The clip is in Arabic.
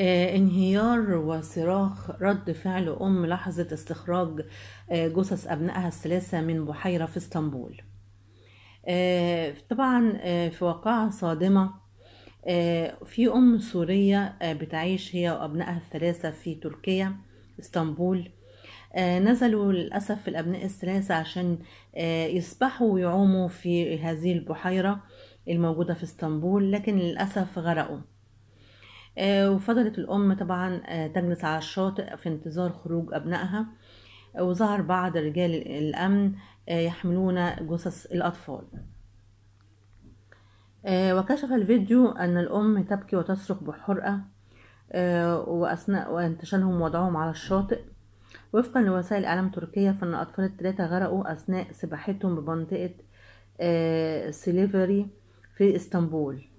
آه، انهيار وصراخ رد فعل أم لحظة استخراج آه، جثث أبنائها الثلاثة من بحيرة في اسطنبول آه، طبعا في واقعة صادمة في أم سورية بتعيش هي وأبنائها الثلاثة في تركيا اسطنبول نزلوا للأسف الأبناء الثلاثة عشان يسبحوا ويعوموا في هذه البحيرة الموجودة في اسطنبول لكن للأسف غرقوا آه، وفضلت الأم طبعا آه، تجلس على الشاطئ في انتظار خروج أبنائها آه، وظهر بعض رجال الأمن يحملون جثث الأطفال وكشف الفيديو أن الأم تبكي وتصرخ بحرقة وأثناء وانتشالهم وضعهم على الشاطئ وفقا لوسائل إعلام التركية فإن الأطفال الثلاثة غرقوا أثناء سباحتهم بمنطقة سليفري في اسطنبول